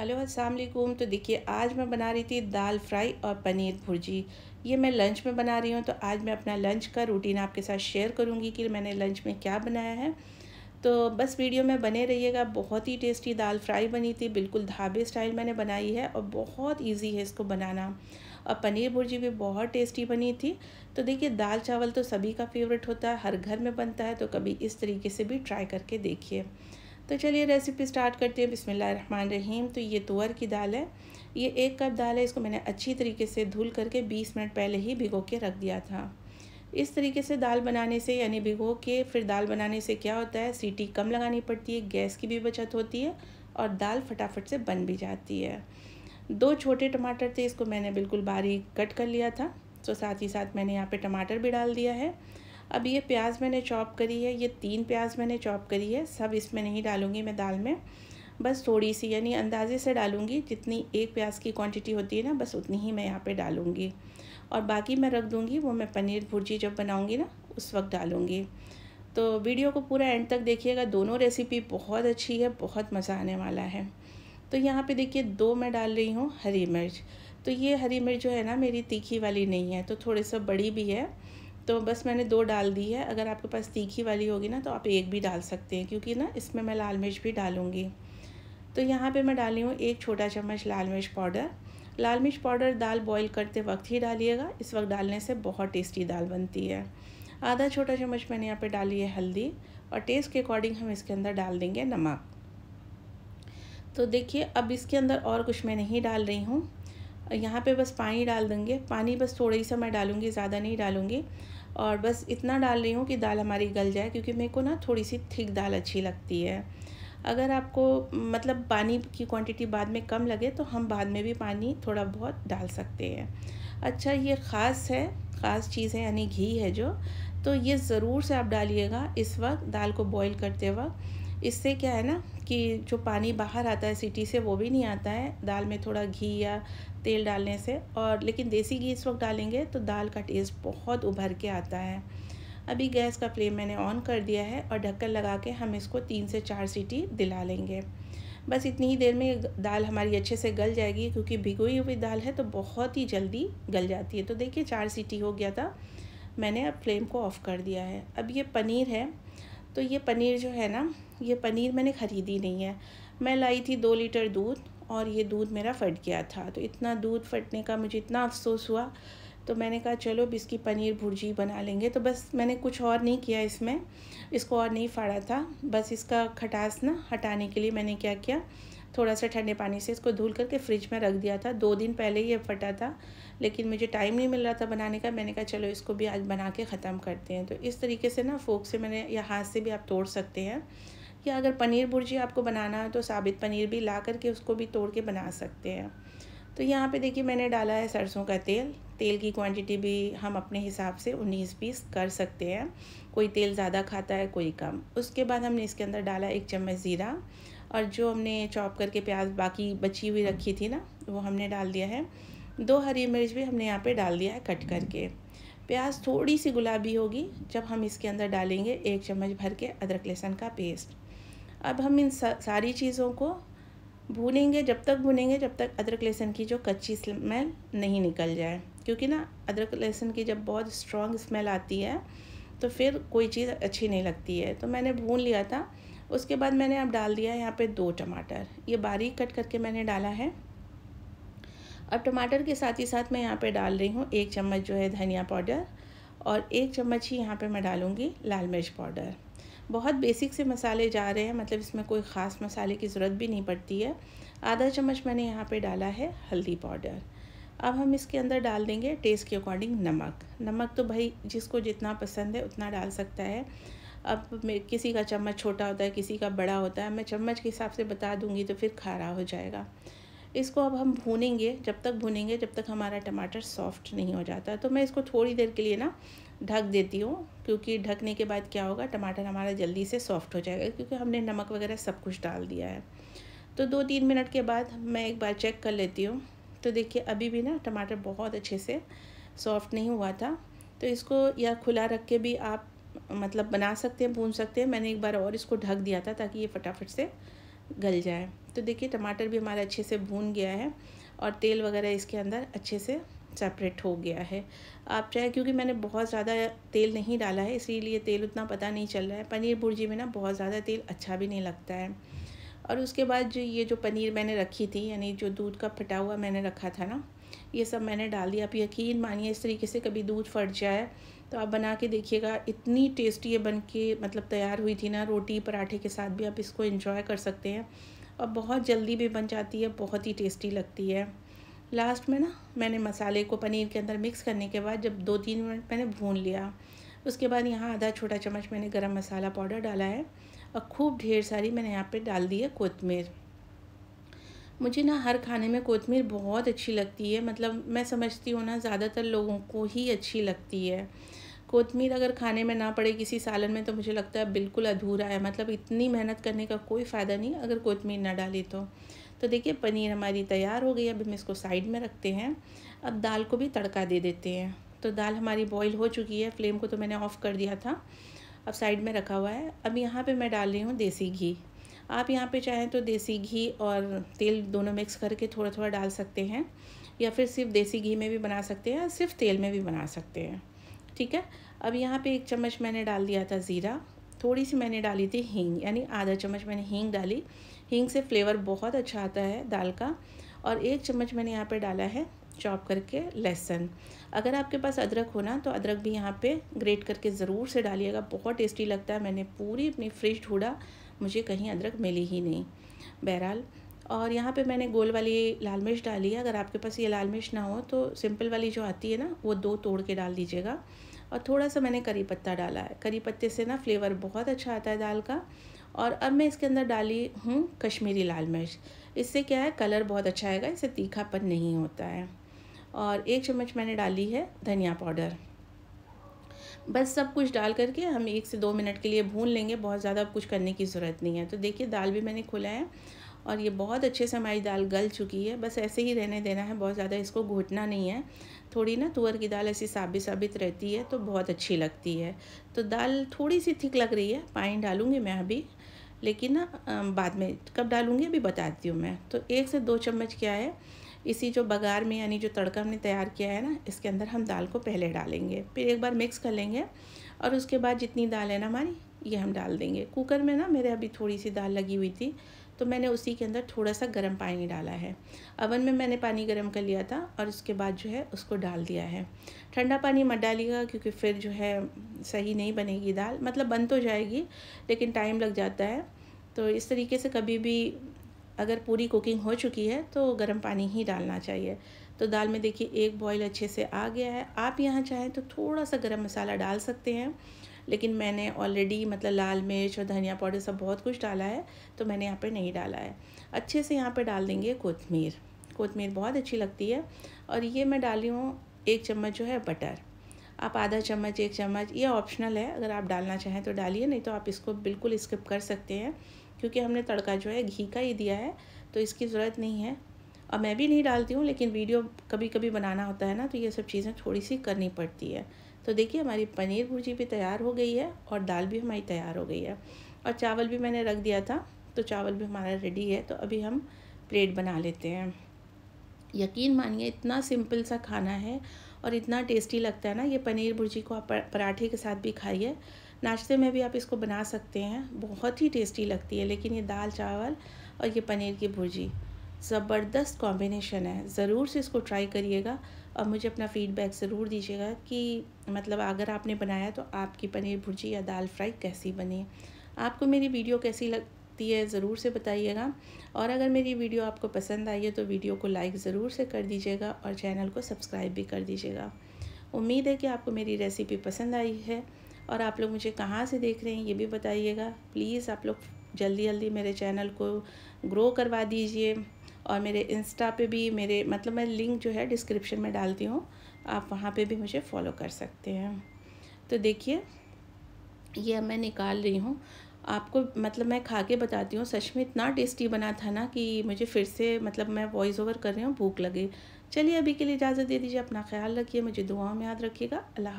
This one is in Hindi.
हेलो अस्सलाम वालेकुम तो देखिए आज मैं बना रही थी दाल फ्राई और पनीर भुर्जी ये मैं लंच में बना रही हूँ तो आज मैं अपना लंच का रूटीन आपके साथ शेयर करूँगी कि मैंने लंच में क्या बनाया है तो बस वीडियो में बने रहिएगा बहुत ही टेस्टी दाल फ्राई बनी थी बिल्कुल ढाबे स्टाइल मैंने बनाई है और बहुत ईजी है इसको बनाना और पनीर भुर्जी भी बहुत टेस्टी बनी थी तो देखिए दाल चावल तो सभी का फेवरेट होता है हर घर में बनता है तो कभी इस तरीके से भी ट्राई करके देखिए तो चलिए रेसिपी स्टार्ट करते हैं रहीम तो ये तुअर की दाल है ये एक कप दाल है इसको मैंने अच्छी तरीके से धुल करके 20 मिनट पहले ही भिगो के रख दिया था इस तरीके से दाल बनाने से यानी भिगो के फिर दाल बनाने से क्या होता है सीटी कम लगानी पड़ती है गैस की भी बचत होती है और दाल फटाफट से बन भी जाती है दो छोटे टमाटर थे इसको मैंने बिल्कुल बारीक कट कर लिया था तो साथ ही साथ मैंने यहाँ पर टमाटर भी डाल दिया है अब ये प्याज मैंने चॉप करी है ये तीन प्याज मैंने चॉप करी है सब इसमें नहीं डालूँगी मैं दाल में बस थोड़ी सी यानी अंदाजे से डालूँगी जितनी एक प्याज की क्वांटिटी होती है ना बस उतनी ही मैं यहाँ पे डालूंगी और बाकी मैं रख दूँगी वो मैं पनीर भुर्जी जब बनाऊँगी ना उस वक्त डालूँगी तो वीडियो को पूरा एंड तक देखिएगा दोनों रेसिपी बहुत अच्छी है बहुत मज़ा आने वाला है तो यहाँ पर देखिए दो मैं डाल रही हूँ हरी मिर्च तो ये हरी मिर्च जो है ना मेरी तीखी वाली नहीं है तो थोड़े सा बड़ी भी है तो बस मैंने दो डाल दी है अगर आपके पास तीखी वाली होगी ना तो आप एक भी डाल सकते हैं क्योंकि ना इसमें मैं लाल मिर्च भी डालूँगी तो यहाँ पे मैं डाली हूँ एक छोटा चम्मच लाल मिर्च पाउडर लाल मिर्च पाउडर दाल बॉईल करते वक्त ही डालिएगा इस वक्त डालने से बहुत टेस्टी दाल बनती है आधा छोटा चम्मच मैंने यहाँ पे डाली है हल्दी और टेस्ट के अकॉर्डिंग हम इसके अंदर डाल देंगे नमक तो देखिए अब इसके अंदर और कुछ मैं नहीं डाल रही हूँ यहाँ पे बस पानी डाल देंगे पानी बस थोड़ा ही सा मैं डालूँगी ज़्यादा नहीं डालूँगी और बस इतना डाल रही हूँ कि दाल हमारी गल जाए क्योंकि मेरे को ना थोड़ी सी थिक दाल अच्छी लगती है अगर आपको मतलब पानी की क्वांटिटी बाद में कम लगे तो हम बाद में भी पानी थोड़ा बहुत डाल सकते हैं अच्छा ये ख़ास है ख़ास चीज़ है यानी घी है जो तो ये ज़रूर से आप डालिएगा इस वक्त दाल को बॉईल करते वक्त इससे क्या है ना कि जो पानी बाहर आता है सिटी से वो भी नहीं आता है दाल में थोड़ा घी या तेल डालने से और लेकिन देसी घी इस वक्त डालेंगे तो दाल का टेस्ट बहुत उभर के आता है अभी गैस का फ्लेम मैंने ऑन कर दिया है और ढक्कन लगा के हम इसको तीन से चार सीटी दिला लेंगे बस इतनी ही देर में दाल हमारी अच्छे से गल जाएगी क्योंकि भिगोई हुई दाल है तो बहुत ही जल्दी गल जाती है तो देखिए चार सीटी हो गया था मैंने अब फ्लेम को ऑफ़ कर दिया है अब ये पनीर है तो ये पनीर जो है ना ये पनीर मैंने ख़रीदी नहीं है मैं लाई थी दो लीटर दूध और ये दूध मेरा फट गया था तो इतना दूध फटने का मुझे इतना अफसोस हुआ तो मैंने कहा चलो अब इसकी पनीर भुर्जी बना लेंगे तो बस मैंने कुछ और नहीं किया इसमें इसको और नहीं फाड़ा था बस इसका खटास ना हटाने के लिए मैंने क्या किया थोड़ा सा ठंडे पानी से इसको धुल करके फ्रिज में रख दिया था दो दिन पहले ही ये फटा था लेकिन मुझे टाइम नहीं मिल रहा था बनाने का मैंने कहा चलो इसको भी आज बना के ख़त्म करते हैं तो इस तरीके से ना फोक से मैंने या हाथ से भी आप तोड़ सकते हैं या अगर पनीर भुर्जी आपको बनाना है तो साबित पनीर भी ला करके उसको भी तोड़ के बना सकते हैं तो यहाँ पे देखिए मैंने डाला है सरसों का तेल तेल की क्वांटिटी भी हम अपने हिसाब से उन्नीस बीस कर सकते हैं कोई तेल ज़्यादा खाता है कोई कम उसके बाद हमने इसके अंदर डाला एक चम्मच ज़ीरा और जो हमने चॉप करके प्याज बाकी बची हुई रखी थी ना वो हमने डाल दिया है दो हरी मिर्च भी हमने यहाँ पे डाल दिया है कट करके प्याज थोड़ी सी गुलाबी होगी जब हम इसके अंदर डालेंगे एक चम्मच भर के अदरक लहसुन का पेस्ट अब हम इन सारी चीज़ों को भूनेंगे जब तक भूनेंगे जब तक अदरक लहसुन की जो कच्ची स्मेल नहीं निकल जाए क्योंकि ना अदरक लहसुन की जब बहुत स्ट्रॉन्ग स्मेल आती है तो फिर कोई चीज़ अच्छी नहीं लगती है तो मैंने भून लिया था उसके बाद मैंने अब डाल दिया है यहाँ पे दो टमाटर ये बारीक कट करके मैंने डाला है अब टमाटर के साथ ही साथ मैं यहाँ पे डाल रही हूँ एक चम्मच जो है धनिया पाउडर और एक चम्मच ही यहाँ पे मैं डालूँगी लाल मिर्च पाउडर बहुत बेसिक से मसाले जा रहे हैं मतलब इसमें कोई ख़ास मसाले की ज़रूरत भी नहीं पड़ती है आधा चम्मच मैंने यहाँ पर डाला है हल्दी पाउडर अब हम इसके अंदर डाल देंगे टेस्ट के अकॉर्डिंग नमक नमक तो भाई जिसको जितना पसंद है उतना डाल सकता है अब किसी का चम्मच छोटा होता है किसी का बड़ा होता है मैं चम्मच के हिसाब से बता दूंगी तो फिर खारा हो जाएगा इसको अब हम भूनेंगे जब तक भूनेंगे जब तक हमारा टमाटर सॉफ्ट नहीं हो जाता तो मैं इसको थोड़ी देर के लिए ना ढक देती हूँ क्योंकि ढकने के बाद क्या होगा टमाटर हमारा जल्दी से सॉफ्ट हो जाएगा क्योंकि हमने नमक वगैरह सब कुछ डाल दिया है तो दो तीन मिनट के बाद मैं एक बार चेक कर लेती हूँ तो देखिए अभी भी ना टमाटर बहुत अच्छे से सॉफ्ट नहीं हुआ था तो इसको या खुला रख के भी आप मतलब बना सकते हैं भून सकते हैं मैंने एक बार और इसको ढक दिया था ताकि ये फटाफट से गल जाए तो देखिए टमाटर भी हमारा अच्छे से भून गया है और तेल वगैरह इसके अंदर अच्छे से सेपरेट हो गया है आप चाहे क्योंकि मैंने बहुत ज़्यादा तेल नहीं डाला है इसीलिए तेल उतना पता नहीं चल रहा है पनीर भुर्जी में ना बहुत ज़्यादा तेल अच्छा भी नहीं लगता है और उसके बाद जो ये जो पनीर मैंने रखी थी यानी जो दूध का फटा हुआ मैंने रखा था ना ये सब मैंने डाल दिया आप यकीन मानिए इस तरीके से कभी दूध फट जाए तो आप बना के देखिएगा इतनी टेस्टी ये बन के मतलब तैयार हुई थी ना रोटी पराठे के साथ भी आप इसको इन्जॉय कर सकते हैं और बहुत जल्दी भी बन जाती है बहुत ही टेस्टी लगती है लास्ट में ना मैंने मसाले को पनीर के अंदर मिक्स करने के बाद जब दो तीन मिनट मैंने भून लिया उसके बाद यहाँ आधा छोटा चम्मच मैंने गरम मसाला पाउडर डाला है और खूब ढेर सारी मैंने यहाँ पे डाल दी है कोतमीर मुझे ना हर खाने में कोतमीर बहुत अच्छी लगती है मतलब मैं समझती हूँ ना ज़्यादातर लोगों को ही अच्छी लगती है कोतमीर अगर खाने में ना पड़े किसी सालन में तो मुझे लगता है बिल्कुल अधूरा है मतलब इतनी मेहनत करने का कोई फ़ायदा नहीं अगर कोतमीर ना डाली तो तो देखिए पनीर हमारी तैयार हो गई अब हम इसको साइड में रखते हैं अब दाल को भी तड़का दे देते हैं तो दाल हमारी बॉईल हो चुकी है फ्लेम को तो मैंने ऑफ़ कर दिया था अब साइड में रखा हुआ है अब यहाँ पे मैं डाल रही हूँ देसी घी आप यहाँ पे चाहें तो देसी घी और तेल दोनों मिक्स करके थोड़ा थोड़ा डाल सकते हैं या फिर सिर्फ देसी घी में भी बना सकते हैं सिर्फ तेल में भी बना सकते हैं ठीक है अब यहाँ पे एक चम्मच मैंने डाल दिया था ज़ीरा थोड़ी सी मैंने डाली थी हींग यानी आधा चम्मच मैंने हींग डाली हींग से फ्लेवर बहुत अच्छा आता है दाल का और एक चम्मच मैंने यहाँ पर डाला है चॉप करके लहसुन अगर आपके पास अदरक हो ना तो अदरक भी यहाँ पे ग्रेट करके ज़रूर से डालिएगा बहुत टेस्टी लगता है मैंने पूरी अपनी फ्रिज ढूंढा मुझे कहीं अदरक मिली ही नहीं बहरहाल और यहाँ पे मैंने गोल वाली लाल मिर्च डाली है अगर आपके पास ये लाल मिर्च ना हो तो सिंपल वाली जो आती है ना वो दो तोड़ के डाल दीजिएगा और थोड़ा सा मैंने करी पत्ता डाला है करी पत्ते से ना फ्लेवर बहुत अच्छा आता है दाल का और अब मैं इसके अंदर डाली हूँ कश्मीरी लाल मिर्च इससे क्या है कलर बहुत अच्छा आएगा इससे तीखापन नहीं होता है और एक चम्मच मैंने डाली है धनिया पाउडर बस सब कुछ डाल करके हम एक से दो मिनट के लिए भून लेंगे बहुत ज़्यादा कुछ करने की ज़रूरत नहीं है तो देखिए दाल भी मैंने खोला है और ये बहुत अच्छे से हमारी दाल गल चुकी है बस ऐसे ही रहने देना है बहुत ज़्यादा इसको घोटना नहीं है थोड़ी ना तुअर की दाल ऐसी साबित साबित रहती है तो बहुत अच्छी लगती है तो दाल थोड़ी सी थिक लग रही है पानी डालूँगी मैं अभी लेकिन ना बाद में कब डालूँगी अभी बताती हूँ मैं तो एक से दो चम्मच क्या है इसी जो बघार में यानी जो तड़का हमने तैयार किया है ना इसके अंदर हम दाल को पहले डालेंगे फिर एक बार मिक्स कर लेंगे और उसके बाद जितनी दाल है ना हमारी ये हम डाल देंगे कुकर में ना मेरे अभी थोड़ी सी दाल लगी हुई थी तो मैंने उसी के अंदर थोड़ा सा गर्म पानी डाला है अवन में मैंने पानी गर्म कर लिया था और उसके बाद जो है उसको डाल दिया है ठंडा पानी मत डालिएगा क्योंकि फिर जो है सही नहीं बनेगी दाल मतलब बन तो जाएगी लेकिन टाइम लग जाता है तो इस तरीके से कभी भी अगर पूरी कुकिंग हो चुकी है तो गर्म पानी ही डालना चाहिए तो दाल में देखिए एक बॉईल अच्छे से आ गया है आप यहाँ चाहें तो थोड़ा सा गरम मसाला डाल सकते हैं लेकिन मैंने ऑलरेडी मतलब लाल मिर्च और धनिया पाउडर सब बहुत कुछ डाला है तो मैंने यहाँ पे नहीं डाला है अच्छे से यहाँ पे डाल देंगे कोथमीर कोथमीर बहुत अच्छी लगती है और ये मैं डाली हूँ एक चम्मच जो है बटर आप आधा चम्मच एक चम्मच ये ऑप्शनल है अगर आप डालना चाहें तो डालिए नहीं तो आप इसको बिल्कुल स्किप कर सकते हैं क्योंकि हमने तड़का जो है घी का ही दिया है तो इसकी ज़रूरत नहीं है और मैं भी नहीं डालती हूँ लेकिन वीडियो कभी कभी बनाना होता है ना तो ये सब चीज़ें थोड़ी सी करनी पड़ती है तो देखिए हमारी पनीर भुर्जी भी तैयार हो गई है और दाल भी हमारी तैयार हो गई है और चावल भी मैंने रख दिया था तो चावल भी हमारा रेडी है तो अभी हम प्लेट बना लेते हैं यकीन मानिए इतना सिंपल सा खाना है और इतना टेस्टी लगता है ना ये पनीर भुर्जी को आप पराठे के साथ भी खाइए नाश्ते में भी आप इसको बना सकते हैं बहुत ही टेस्टी लगती है लेकिन ये दाल चावल और ये पनीर की भुर्जी ज़बरदस्त कॉम्बिनेशन है ज़रूर से इसको ट्राई करिएगा और मुझे अपना फीडबैक ज़रूर दीजिएगा कि मतलब अगर आपने बनाया तो आपकी पनीर भुर्जी या दाल फ्राई कैसी बनी आपको मेरी वीडियो कैसी लगती है ज़रूर से बताइएगा और अगर मेरी वीडियो आपको पसंद आई है तो वीडियो को लाइक ज़रूर से कर दीजिएगा और चैनल को सब्सक्राइब भी कर दीजिएगा उम्मीद है कि आपको मेरी रेसिपी पसंद आई है और आप लोग मुझे कहाँ से देख रहे हैं ये भी बताइएगा प्लीज़ आप लोग जल्दी जल्दी मेरे चैनल को ग्रो करवा दीजिए और मेरे इंस्टा पे भी मेरे मतलब मैं लिंक जो है डिस्क्रिप्शन में डालती हूँ आप वहाँ पे भी मुझे फॉलो कर सकते हैं तो देखिए ये मैं निकाल रही हूँ आपको मतलब मैं खा के बताती हूँ सच में इतना टेस्टी बना था ना कि मुझे फिर से मतलब मैं वॉइस ओवर कर रही हूँ भूख लगे चलिए अभी के लिए इजाज़त दे दीजिए अपना ख्याल रखिए मुझे दुआओं में याद रखिएगा अल्लाह